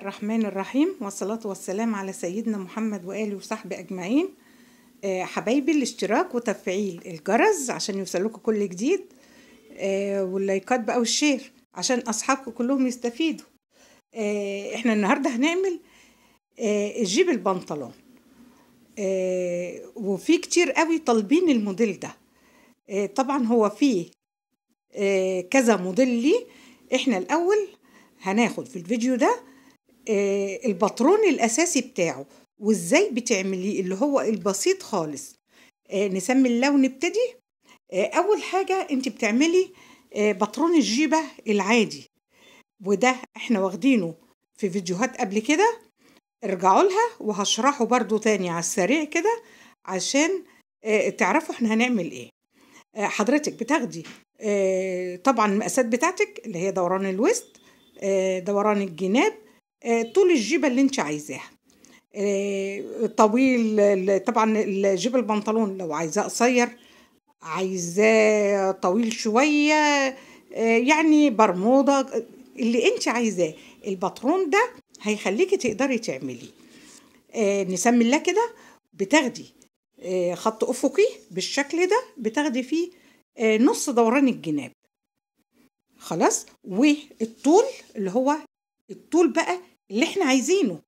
الرحمن الرحيم والصلاة والسلام على سيدنا محمد وآله وصحبه أجمعين آه، حبايبي الاشتراك وتفعيل الجرس عشان يوصلكوا كل جديد آه، واللايكات بقى والشير عشان أصحابكم كلهم يستفيدوا آه، احنا النهاردة هنعمل جيب البنطلون وفي كتير قوي طالبين الموديل ده طبعا هو فيه كذا موديل ليه احنا الأول هناخد في الفيديو ده آه، البطرون الأساسي بتاعه وإزاي بتعمليه اللي هو البسيط خالص آه، نسمي اللون نبتدي آه، أول حاجة أنت بتعملي بطرون الجيبة العادي وده احنا واخدينه في فيديوهات قبل كده ارجعوا لها وهشرحه برضو تاني على السريع كده عشان تعرفوا احنا هنعمل ايه حضرتك بتاخدي طبعا المقاسات بتاعتك اللي هي دوران الوسط دوران الجناب آه، طول الجيبه اللي انت عايزاها آه، طويل طبعا الجيب البنطلون لو عايزاه قصير عايزاه طويل شويه آه، يعني برموده اللي انت عايزاه الباترون ده هيخليكي تقدري تعمليه نسمي الله كده بتاخدي خط افقي بالشكل ده بتاخدي فيه نص دوران الجناب خلاص والطول اللي هو الطول بقى اللي احنا عايزينه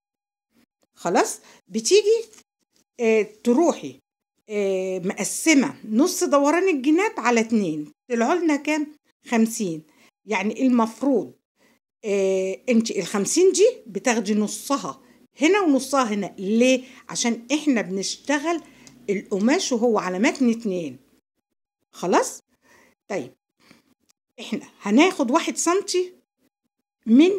خلاص بتيجي اه تروحي اه مقسمة نص دوران الجينات على اتنين طلعوا لنا كام خمسين يعني المفروض اه انت الخمسين دي بتاخدي نصها هنا ونصها هنا ليه عشان احنا بنشتغل القماش وهو على متن اتنين خلاص طيب احنا هناخد واحد سنتي من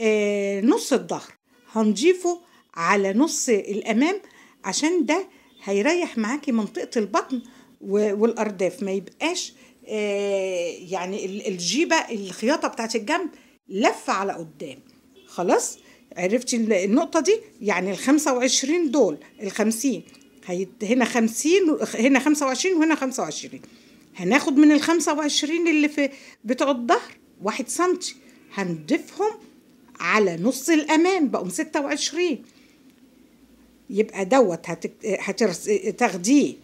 آه، نص الظهر هنضيفه على نص الامام عشان ده هيريح معاكي منطقه البطن والارداف ما يبقاش آه، يعني الجيبه الخياطه بتاعت الجنب لفه على قدام خلاص عرفتي النقطه دي يعني ال 25 دول ال 50 هنا 50 هنا 25 وهنا 25 هناخد من ال 25 اللي في بتوع الظهر 1 سم هنضيفهم على نص الأمان بقوم 26 يبقى دوت هتاخديه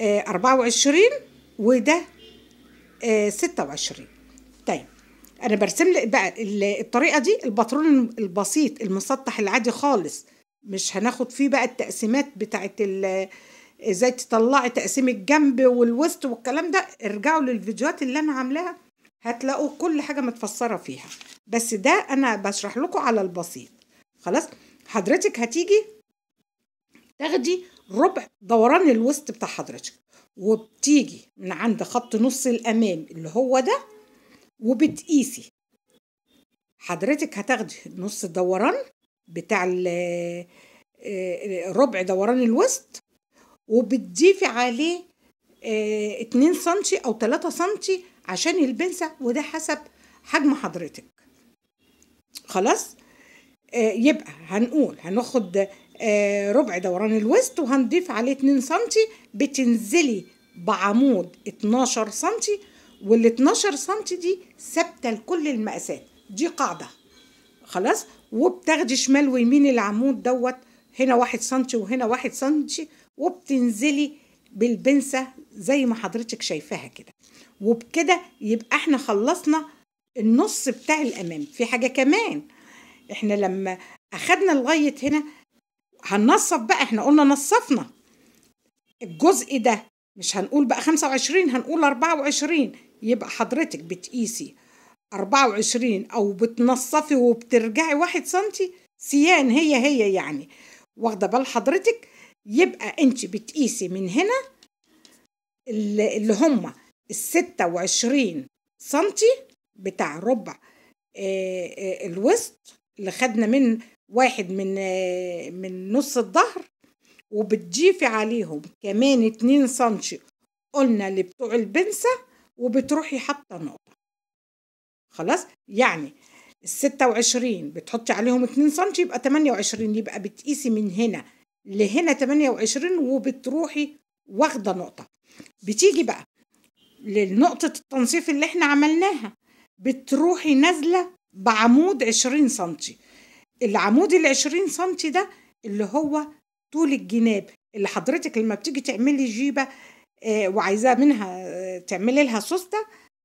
24 آه، وده 26 آه، طيب انا برسم لك بقى الطريقه دي الباترون البسيط المسطح العادي خالص مش هناخد فيه بقى التقسيمات بتاعت ازاي تطلعي تقسيم الجنب والوسط والكلام ده ارجعوا للفيديوهات اللي انا عاملاها هتلاقوا كل حاجة متفسرة فيها بس ده أنا بشرح لكم على البسيط خلاص حضرتك هتيجي تاخدي ربع دوران الوسط بتاع حضرتك وبتيجي من عند خط نص الأمام اللي هو ده وبتقيسي حضرتك هتاخدي نص الدوران بتاع آه، آه، ربع دوران الوسط وبتضيفي عليه آه، اتنين سم أو تلاتة سم عشان البنسة وده حسب حجم حضرتك خلاص آه يبقى هنقول هناخد آه ربع دوران الوسط وهنضيف عليه 2 سم بتنزلي بعمود 12 سم وال 12 سم دي ثابته لكل المقاسات دي قاعده خلاص وبتاخدي شمال ويمين العمود دوت هنا 1 سم وهنا 1 سم وبتنزلي بالبنسة زي ما حضرتك شايفاها كده وبكده يبقى احنا خلصنا النص بتاع الامام في حاجة كمان احنا لما اخدنا لغاية هنا هننصف بقى احنا قلنا نصفنا الجزء ده مش هنقول بقى 25 هنقول 24 يبقى حضرتك بتقيسي 24 او بتنصفي وبترجعي واحد سنتي سيان هي هي يعني واخده بال حضرتك يبقى انت بتقيسي من هنا اللي هما الستة وعشرين سنتي بتاع ربع آه، آه، الوسط اللي خدنا من واحد من آه، من نص الظهر وبتضيفي عليهم كمان اتنين سنتي قلنا اللي بتوع البنسة وبتروحي حاطة نقطة خلاص يعني الستة وعشرين بتحطي عليهم اتنين سنتي يبقى تمانية وعشرين يبقى بتقيسي من هنا لهنا 28 وبتروحي واخده نقطه بتيجي بقى لنقطه التنصيف اللي احنا عملناها بتروحي نازله بعمود 20 سنتي العمود ال 20 سنتي ده اللي هو طول الجناب اللي حضرتك لما بتيجي تعملي جيبه آه وعايزاه منها آه، تعملي لها سوسته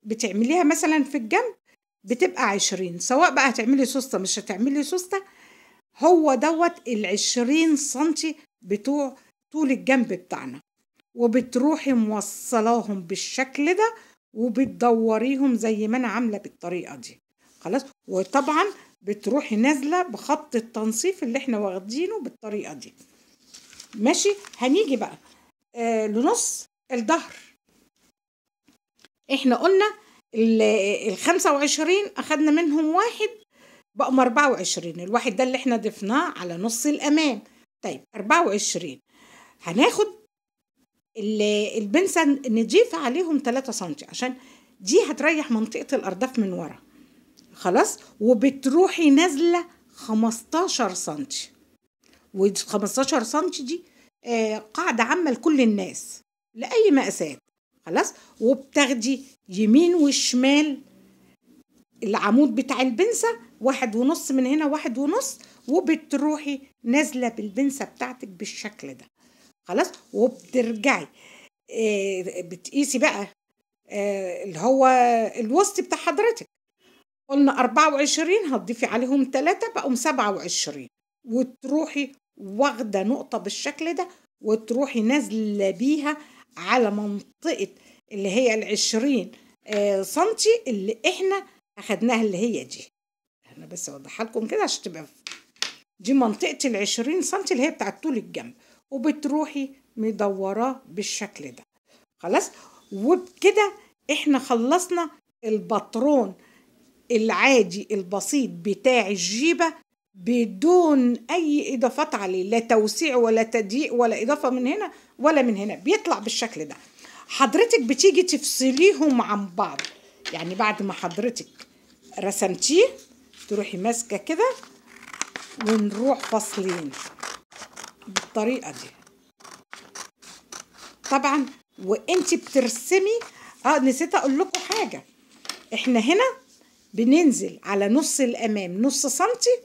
بتعمليها مثلا في الجنب بتبقى عشرين سواء بقى هتعملي سوسته مش هتعملي سوسته هو دوت العشرين سنتي بتوع طول الجنب بتاعنا وبتروحي موصلاهم بالشكل ده وبتدوريهم زي ما انا عامله بالطريقه دي خلاص وطبعا بتروحي نازله بخط التنصيف اللي احنا واخدينه بالطريقه دي ماشي هنيجي بقى آه لنص الظهر احنا قلنا ال 25 اخدنا منهم واحد بقوا 24 الواحد ده اللي احنا ضفناه على نص الأمام طيب 24 هناخد البنسة نضيف عليهم 3 سم عشان دي هتريح منطقة الأرداف من ورا خلاص وبتروحي نازلة 15 سم و 15 سم دي آه، قاعدة عامة لكل الناس لأي مقاسات خلاص وبتاخدي يمين وشمال العمود بتاع البنسة واحد ونص من هنا واحد ونص وبتروحي نازله بالبنسه بتاعتك بالشكل ده خلاص وبترجعي آه، بتقيسي بقى آه، اللي هو الوسط بتاع حضرتك قلنا 24 هتضيفي عليهم 3 بقوا 27 وتروحي واخده نقطه بالشكل ده وتروحي نازله بيها على منطقه اللي هي العشرين 20 آه، سنتي اللي احنا اخدناها اللي هي دي انا بس اوضحها لكم كده عشان تبقى دي منطقه العشرين سم اللي هي بتاعت طول الجنب وبتروحي مدوراه بالشكل ده خلاص وبكده احنا خلصنا البطرون العادي البسيط بتاع الجيبه بدون اي اضافات عليه لا توسيع ولا تضييق ولا اضافه من هنا ولا من هنا بيطلع بالشكل ده حضرتك بتيجي تفصليهم عن بعض يعني بعد ما حضرتك رسمتيه تروحي ماسكه كده ونروح فاصلين بالطريقه دي طبعا وانت بترسمي اه نسيت اقول لكم حاجه احنا هنا بننزل على نص الامام نص سنتي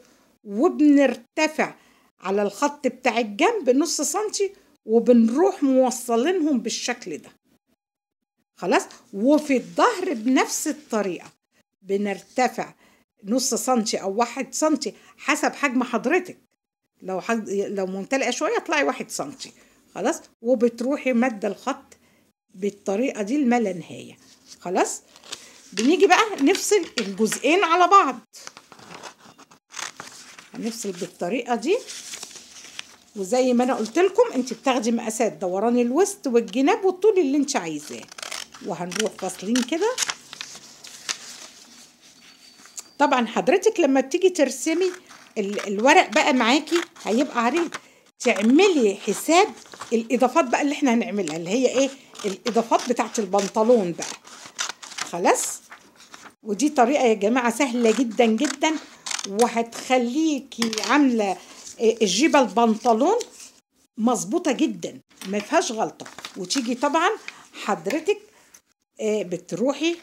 وبنرتفع على الخط بتاع الجنب نص سنتي وبنروح موصلينهم بالشكل ده خلاص وفي الظهر بنفس الطريقه بنرتفع نص سنتي او واحد سنتي حسب حجم حضرتك لو حد... لو ممتلئه شويه اطلعي واحد سنتي خلاص وبتروحي ماده الخط بالطريقه دي لما نهايه خلاص بنيجي بقى نفصل الجزئين على بعض هنفصل بالطريقه دي وزي ما انا قلت لكم انت بتاخدي مقاسات دوران الوسط والجناب والطول اللي انت عايزاه وهنروح فاصلين كده طبعا حضرتك لما بتيجي ترسمي الورق بقى معاكي هيبقى عريض تعملي حساب الاضافات بقى اللي احنا هنعملها اللي هي ايه الاضافات بتاعه البنطلون بقى خلاص ودي طريقه يا جماعه سهله جدا جدا وهتخليكي عامله آه، الجيبه البنطلون مظبوطه جدا ما فيهاش غلطه وتيجي طبعا حضرتك آه، بتروحي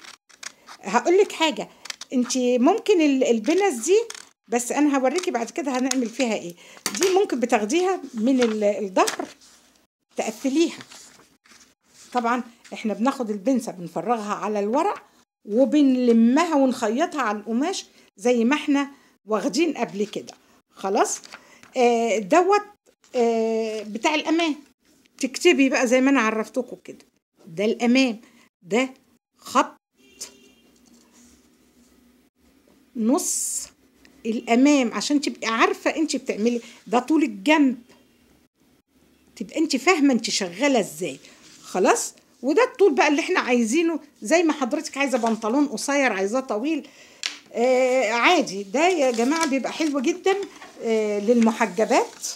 هقول لك حاجه انت ممكن البنس دي بس انا هوريكي بعد كده هنعمل فيها ايه دي ممكن بتاخديها من الظهر تقفليها طبعا احنا بناخد البنسه بنفرغها على الورق وبنلمها ونخيطها على القماش زي ما احنا واخدين قبل كده خلاص آه دوت آه بتاع الامام تكتبي بقى زي ما انا عرفتكم كده ده الامام ده خط نص الامام عشان تبقي عارفه انت بتعملي ده طول الجنب تبقى انت فاهمه انت شغاله ازاي خلاص وده الطول بقى اللي احنا عايزينه زي ما حضرتك عايزه بنطلون قصير عايزاه طويل آه عادي ده يا جماعه بيبقى حلو جدا آه للمحجبات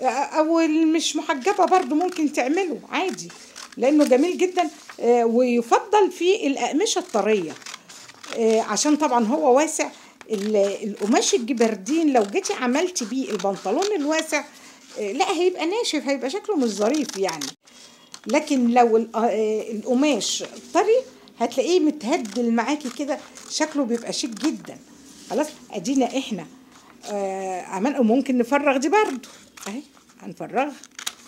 آه او مش محجبه برضو ممكن تعمله عادي لانه جميل جدا آه ويفضل في الاقمشه الطريه آه، عشان طبعا هو واسع القماش الجبردين لو جيتي عملتي بيه البنطلون الواسع آه، لا هيبقى ناشف هيبقى شكله مش ظريف يعني لكن لو آه، القماش طري هتلاقيه متهدل معاكي كده شكله بيبقى شيك جدا خلاص ادينا احنا عمان ممكن نفرغ دي برده اهي هنفرغها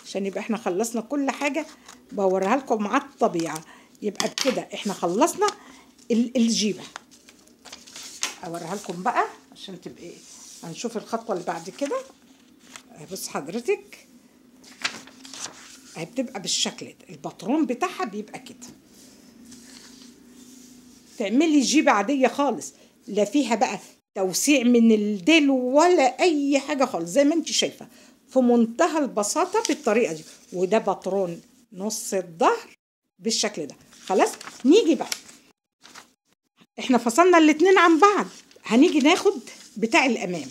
عشان يبقى احنا خلصنا كل حاجه بوريها لكم مع الطبيعه يبقى كده احنا خلصنا الجيبه اوريها لكم بقى عشان تبقى هنشوف الخطوه اللي بعد كده بص حضرتك بتبقى بالشكل ده البطرون بتاعها بيبقى كده تعملي جيبه عاديه خالص لا فيها بقى توسيع من الديل ولا اي حاجه خالص زي ما انت شايفه في منتهى البساطه بالطريقه دي وده بطرون نص الظهر بالشكل ده خلاص نيجي بقى احنا فصلنا الاتنين عن بعض هنيجي ناخد بتاع الامام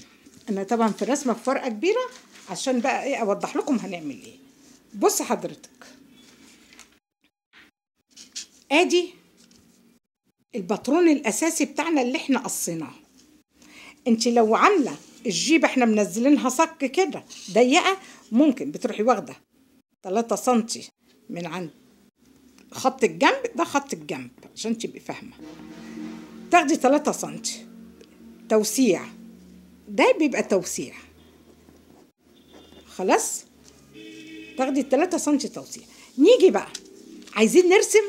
انا طبعا في الرسمه فرقه كبيره عشان بقى ايه اوضح لكم هنعمل ايه بص حضرتك ادي الباترون الاساسي بتاعنا اللي احنا قصيناه انت لو عامله الجيب احنا منزلينها صك كده ضيقه ممكن بتروحي واخده 3 سنتي من عند خط الجنب ده خط الجنب عشان تبقي فاهمه تاخدي 3 سم توسيع ده بيبقى توسيع خلاص تاخدي 3 سم توسيع نيجي بقى عايزين نرسم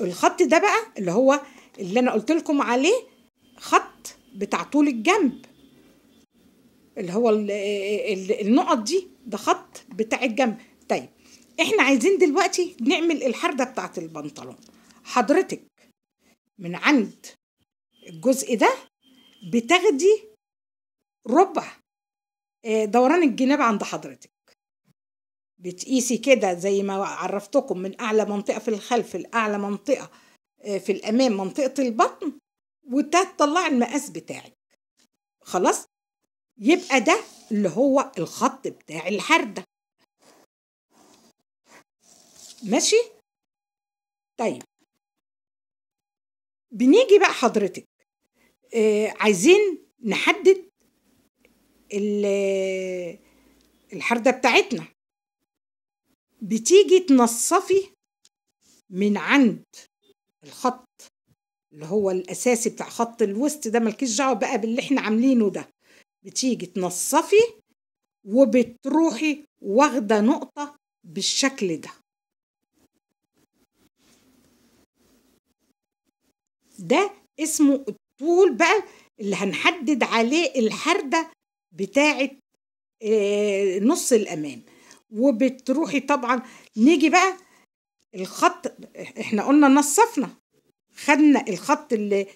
والخط ده بقى اللي هو اللي انا قلت لكم عليه خط بتاع طول الجنب اللي هو النقط دي ده خط بتاع الجنب طيب احنا عايزين دلوقتي نعمل الحردة بتاعت البنطلون حضرتك من عند الجزء ده بتاخدي ربع آه، دوران الجناب عند حضرتك بتقيسي كده زي ما عرفتكم من اعلى منطقه في الخلف لاعلى منطقه آه، في الامام منطقه البطن وتطلعي المقاس بتاعك خلاص يبقى ده اللي هو الخط بتاع الحرده ماشي طيب بنيجي بقى حضرتك آه عايزين نحدد الحردة بتاعتنا بتيجي تنصفي من عند الخط اللي هو الأساسي بتاع خط الوسط ده ملكيش دعوة بقى باللي احنا عاملينه ده بتيجي تنصفي وبتروحي واخدة نقطة بالشكل ده ده اسمه الطول بقى اللي هنحدد عليه الحردة بتاعة آه، نص الأمام وبتروحي طبعا نيجي بقى الخط احنا قلنا نصفنا خدنا الخط اللي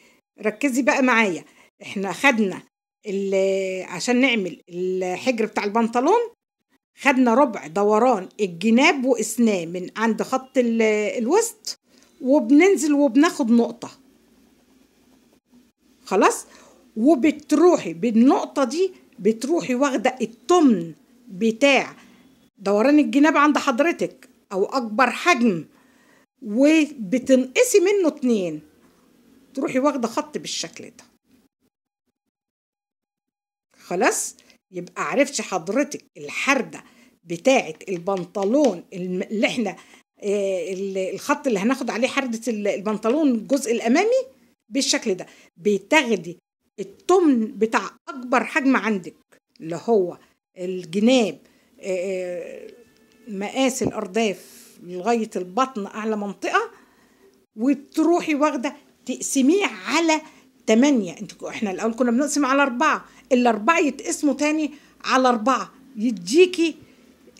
ركزي بقى معايا احنا خدنا عشان نعمل الحجر بتاع البنطلون خدنا ربع دوران الجناب واسنان من عند خط الوسط وبننزل وبناخد نقطه خلاص وبتروحي بالنقطة دي بتروحي واخدة التمن بتاع دوران الجناب عند حضرتك أو أكبر حجم وبتنقصي منه اتنين تروحي واخدة خط بالشكل ده خلاص يبقى عرفتي حضرتك الحردة بتاعة البنطلون اللي احنا آه، الخط اللي هناخد عليه حردة البنطلون الجزء الأمامي بالشكل ده بتاخدي التمن بتاع اكبر حجم عندك اللي هو الجناب آه، آه، مقاس الارداف لغايه البطن اعلى منطقه وتروحي واخده تقسميه على 8 انت احنا الاول كنا بنقسم على أربعة الأربعة يتقسموا تاني على أربعة يديكي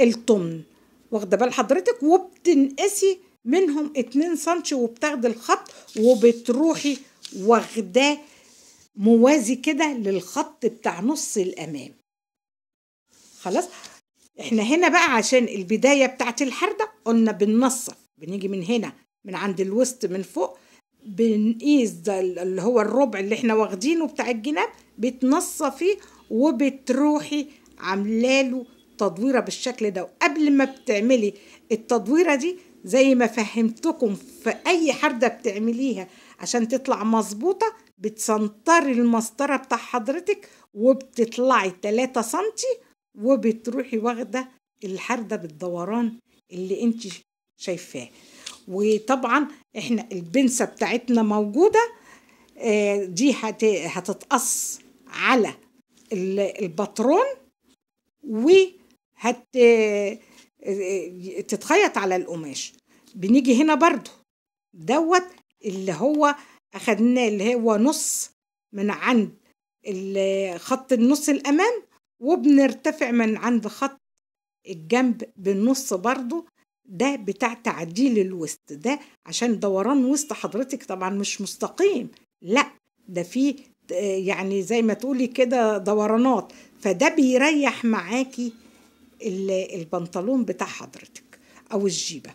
التمن واخده بال حضرتك وبتنقسي منهم 2 سم وبتاخدي الخط وبتروحي واخداه موازي كده للخط بتاع نص الامام خلاص احنا هنا بقى عشان البدايه بتاعت الحرده قلنا بننصف بنيجي من هنا من عند الوسط من فوق بنقيس ده اللي هو الربع اللي احنا واخدينه بتاع الجناب بتنصفيه وبتروحي له تدويره بالشكل ده وقبل ما بتعملي التدويره دي زي ما فهمتكم في اي حرده بتعمليها عشان تطلع مظبوطة بتسنطري المسطرة بتاع حضرتك وبتطلعي 3 سنتي وبتروحي واخدة الحردة بالدوران اللي انت شايفاه وطبعا احنا البنسة بتاعتنا موجودة آه، دي هتتقص على البطرون و آه، آه، تتخيط على القماش بنيجي هنا برضو دوت اللي هو أخدناه اللي هو نص من عند خط النص الأمام وبنرتفع من عند خط الجنب بالنص برضو ده بتاع تعديل الوسط ده عشان دوران وسط حضرتك طبعا مش مستقيم لا ده فيه يعني زي ما تقولي كده دورانات فده بيريح معاكي البنطلون بتاع حضرتك او الجيبه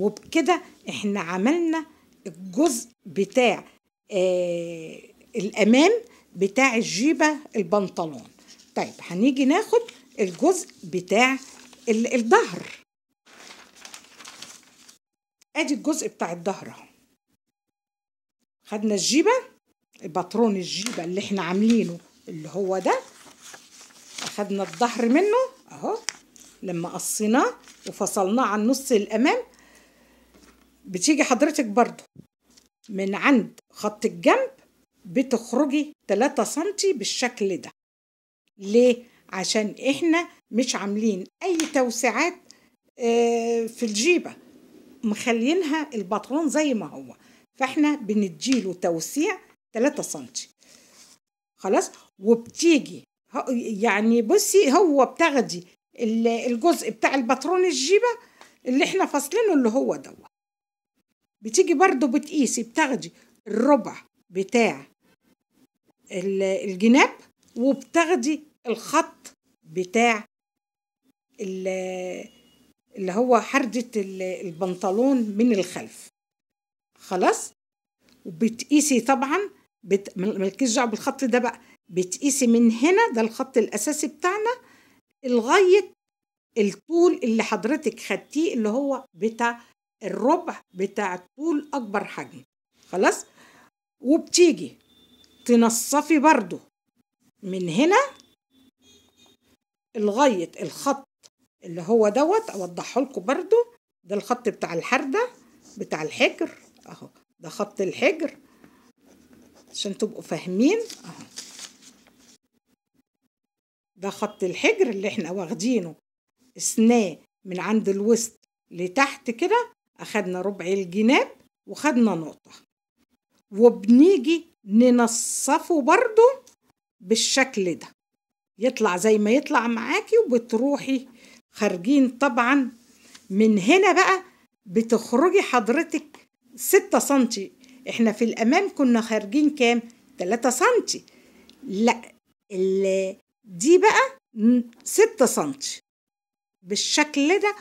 وبكده احنا عملنا الجزء بتاع آه الامام بتاع الجيبه البنطلون طيب هنيجي ناخد الجزء بتاع الظهر ادي الجزء بتاع الظهر اهو خدنا الجيبه الباترون الجيبه اللي احنا عاملينه اللي هو ده اخدنا الظهر منه اهو لما قصيناه وفصلناه عن نص الامام بتيجي حضرتك برضو من عند خط الجنب بتخرجي 3 سنتي بالشكل ده ليه؟ عشان احنا مش عاملين اي توسعات آه، في الجيبة مخلينها البطلون زي ما هو فاحنا بنديله توسيع 3 سنتي خلاص وبتيجي يعني بصي هو بتاخدي الجزء بتاع البطرون الجيبة اللي احنا فاصلينه اللي هو دوت بتيجي برضو بتقيسي بتاخدي الربع بتاع الجناب وبتاخدي الخط بتاع اللي هو حردة البنطلون من الخلف خلاص وبتقيسي طبعا بت... مالكيش دعوه بالخط ده بقى بتقيسي من هنا ده الخط الاساسي بتاعنا لغايه الطول اللي حضرتك خدتيه اللي هو بتاع الربع بتاع الطول أكبر حجم خلاص وبتيجي تنصفي برضو من هنا لغاية الخط اللي هو دوت أوضحه لكم برضو ده الخط بتاع الحردة بتاع الحجر أهو ده خط الحجر عشان تبقوا فاهمين أهو ده خط الحجر اللي احنا واخدينه سناه من عند الوسط لتحت كده أخدنا ربع الجناب وخدنا نقطة وبنيجي ننصفه برضو بالشكل ده يطلع زي ما يطلع معاكي وبتروحي خارجين طبعا من هنا بقى بتخرجي حضرتك ستة سنتي احنا في الأمام كنا خارجين كام؟ تلاتة سنتي لا دي بقى ستة سنتي بالشكل ده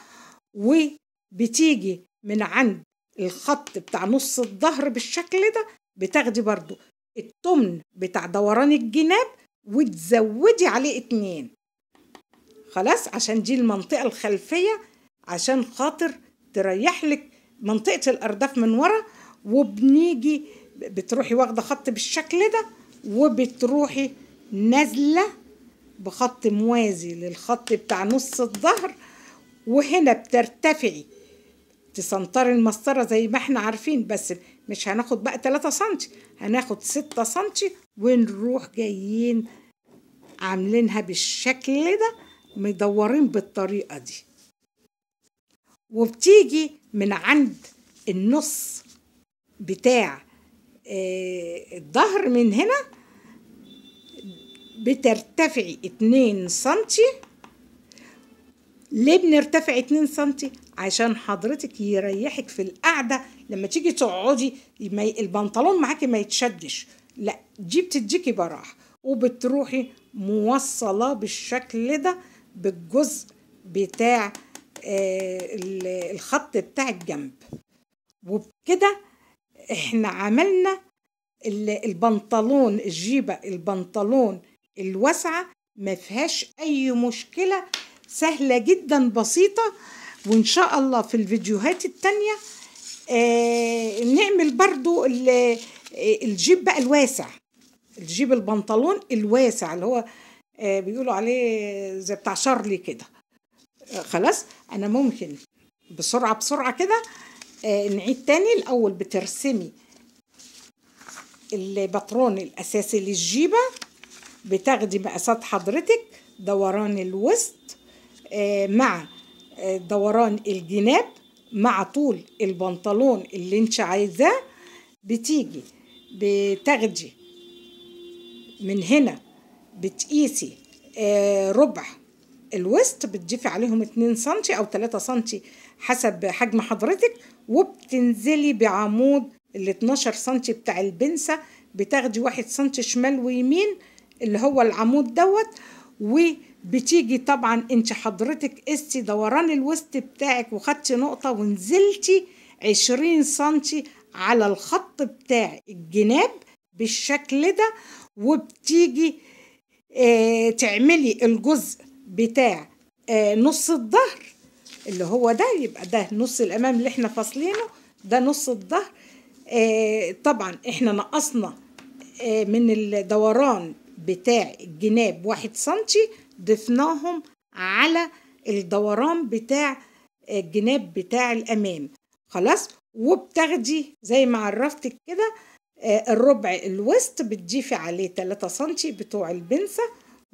وبتيجي من عند الخط بتاع نص الظهر بالشكل ده بتاخدي برضو التمن بتاع دوران الجناب وتزودي عليه اتنين خلاص عشان دي المنطقة الخلفية عشان خاطر تريحلك منطقة الأرداف من ورا وبنيجي بتروحي واخدة خط بالشكل ده وبتروحي نازلة بخط موازي للخط بتاع نص الظهر وهنا بترتفعي تسنطري المسطره زي ما احنا عارفين بس مش هناخد بقى 3 سم هناخد 6 سم ونروح جايين عاملينها بالشكل ده مدورين بالطريقه دي وبتيجي من عند النص بتاع آه، الظهر من هنا بترتفعي اتنين سنتي ليه بنرتفع 2 سم عشان حضرتك يريحك في القعده لما تيجي تقعدي البنطلون معاكي ما يتشدش لا دي بتديكي براح وبتروحي موصله بالشكل ده بالجزء بتاع آه، الخط بتاع الجنب وبكده احنا عملنا البنطلون الجيبه البنطلون الواسعه ما فيهاش اي مشكله سهلة جدا بسيطة وإن شاء الله في الفيديوهات التانية آه، نعمل برضو آه، الجيب بقى الواسع الجيب البنطلون الواسع اللي هو آه، بيقولوا عليه زي بتاع شارلي كده خلاص أنا ممكن بسرعة بسرعة كده نعيد تاني الأول بترسمي البطرون الأساسي للجيبة بتاخدي مقاسات حضرتك دوران الوسط آه، مع آه، دوران الجناب مع طول البنطلون اللي انت عايزاه بتيجي بتاخدي من هنا بتقيسي آه، ربع الوسط بتضيفي عليهم اتنين سم او تلاتة سم حسب حجم حضرتك وبتنزلي بعمود ال 12 سم بتاع البنسة بتاخدي واحد سم شمال ويمين اللي هو العمود دوت و بتيجي طبعا انت حضرتك قستي دوران الوسط بتاعك وخدتي نقطة ونزلتي عشرين سنتي على الخط بتاع الجناب بالشكل ده وبتيجي اه تعملي الجزء بتاع اه نص الظهر اللي هو ده يبقى ده نص الامام اللي احنا فاصلينه ده نص الظهر اه طبعا احنا نقصنا اه من الدوران بتاع الجناب واحد سنتي ضفناهم على الدوران بتاع آه، الجناب بتاع الأمام خلاص وبتاخدي زي ما عرفتك كده آه، الربع الوسط بتضيفي عليه 3 سنتي بتوع البنسة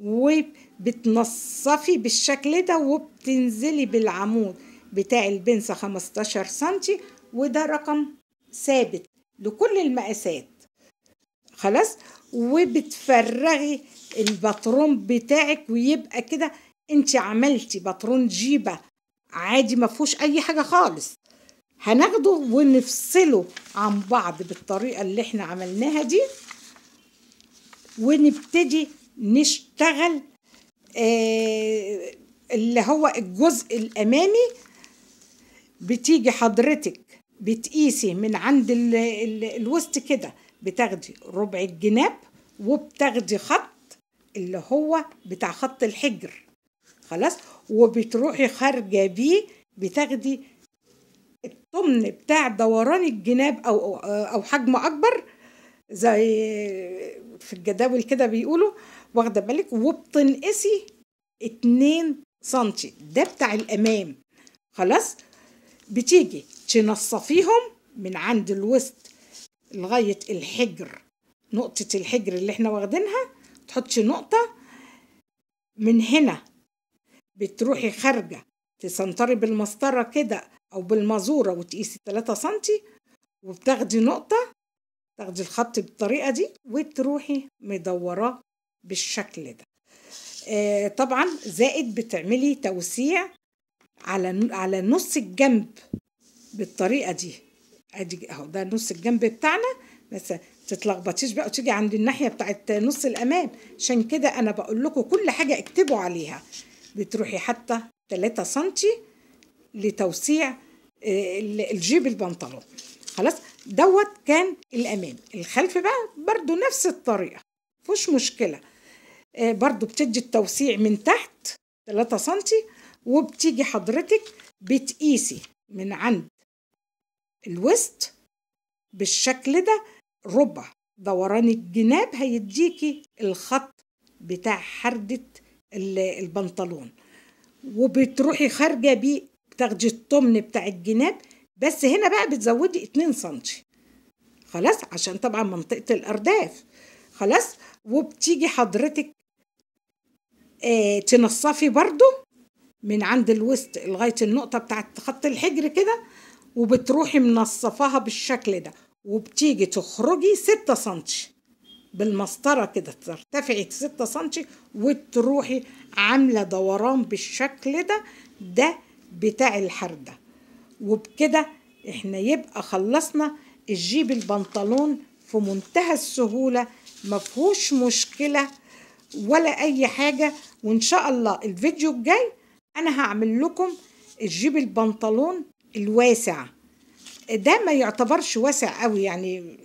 وبتنصفي بالشكل ده وبتنزلي بالعمود بتاع البنسة 15 سنتي وده رقم ثابت لكل المقاسات خلاص وبتفرغي الباترون بتاعك ويبقى كده انت عملتي باترون جيبه عادي ما فيهوش اي حاجه خالص هناخده ونفصله عن بعض بالطريقه اللي احنا عملناها دي ونبتدي نشتغل آه اللي هو الجزء الامامي بتيجي حضرتك بتقيسي من عند الوسط كده بتاخدي ربع الجناب وبتاخدي خط اللي هو بتاع خط الحجر خلاص وبتروحي خارجه بيه بتاخدي الطمن بتاع دوران الجناب او او حجم اكبر زي في الجداول كده بيقولوا واخده بالك وبتنقصي 2 سنتي ده بتاع الامام خلاص بتيجي تنصفيهم من عند الوسط لغايه الحجر نقطه الحجر اللي احنا واخدينها تحطش نقطة من هنا بتروحي خارجة تسنطري بالمسطرة كده أو بالمازورة وتقيسي 3 سنتي وبتاخدي نقطة تاخدي الخط بالطريقة دي وتروحي مدوراه بالشكل ده آه طبعا زائد بتعملي توسيع على على نص الجنب بالطريقة دي ادي اهو ده نص الجنب بتاعنا مثلا تتلخبطيش بقى وتيجي عند الناحيه بتاعت نص الامام عشان كده انا بقول لكم كل حاجه اكتبوا عليها بتروحي حتى 3 سم لتوسيع آه، الجيب البنطلون خلاص دوت كان الامام الخلف بقى برده نفس الطريقه مفيش مشكله آه، برده بتدي التوسيع من تحت 3 سم وبتيجي حضرتك بتقيسي من عند الوسط بالشكل ده ربع دوران الجناب هيديكي الخط بتاع حردة البنطلون وبتروحي خارجة بيه بتاخدي الطمن بتاع الجناب بس هنا بقى بتزودي اتنين سنتي خلاص عشان طبعا منطقة الأرداف خلاص وبتيجي حضرتك آه تنصفي برضو من عند الوسط لغاية النقطة بتاعت خط الحجر كده وبتروحي منصفاها بالشكل ده وبتيجي تخرجي ستة سنتي بالمسطرة كده ترتفعي ستة سنتي وتروحي عاملة دوران بالشكل ده ده بتاع الحردة وبكده احنا يبقى خلصنا الجيب البنطلون في منتهى السهولة مفهوش مشكلة ولا أي حاجة وإن شاء الله الفيديو الجاي أنا هعمل لكم الجيب البنطلون الواسع ده ما يعتبرش واسع قوي يعني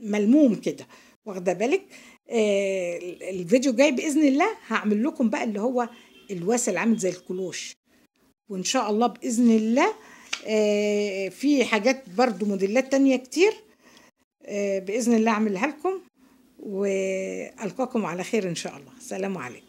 ملموم كده واخده بالك آه الفيديو جاي باذن الله هعمل لكم بقى اللي هو الواسع عامل زي الكلوش وان شاء الله باذن الله آه في حاجات برضو موديلات تانية كتير آه باذن الله اعملها لكم والقاكم على خير ان شاء الله سلام عليكم